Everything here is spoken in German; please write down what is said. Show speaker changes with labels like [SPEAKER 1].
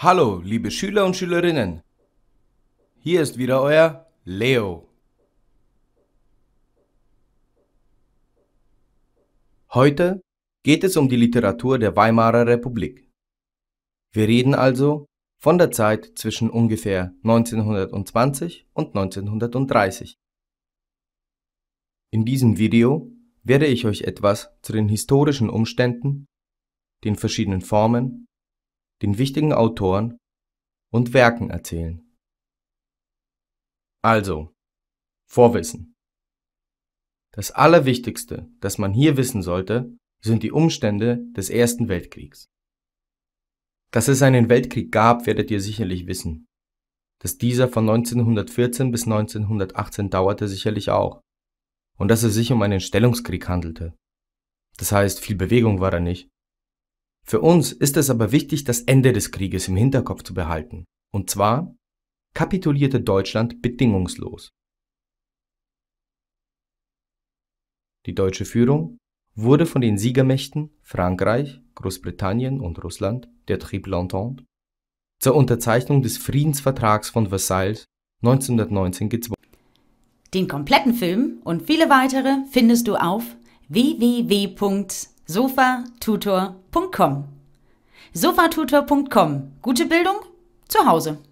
[SPEAKER 1] Hallo, liebe Schüler und Schülerinnen. Hier ist wieder euer Leo. Heute geht es um die Literatur der Weimarer Republik. Wir reden also von der Zeit zwischen ungefähr 1920 und 1930. In diesem Video werde ich euch etwas zu den historischen Umständen, den verschiedenen Formen den wichtigen Autoren und Werken erzählen. Also, Vorwissen. Das Allerwichtigste, das man hier wissen sollte, sind die Umstände des Ersten Weltkriegs. Dass es einen Weltkrieg gab, werdet ihr sicherlich wissen. Dass dieser von 1914 bis 1918 dauerte sicherlich auch. Und dass es sich um einen Stellungskrieg handelte. Das heißt, viel Bewegung war da nicht. Für uns ist es aber wichtig, das Ende des Krieges im Hinterkopf zu behalten. Und zwar kapitulierte Deutschland bedingungslos. Die deutsche Führung wurde von den Siegermächten Frankreich, Großbritannien und Russland, der Triple Entente, zur Unterzeichnung des Friedensvertrags von Versailles 1919 gezwungen.
[SPEAKER 2] Den kompletten Film und viele weitere findest du auf www sofatutor.com. sofatutor.com. Gute Bildung zu Hause.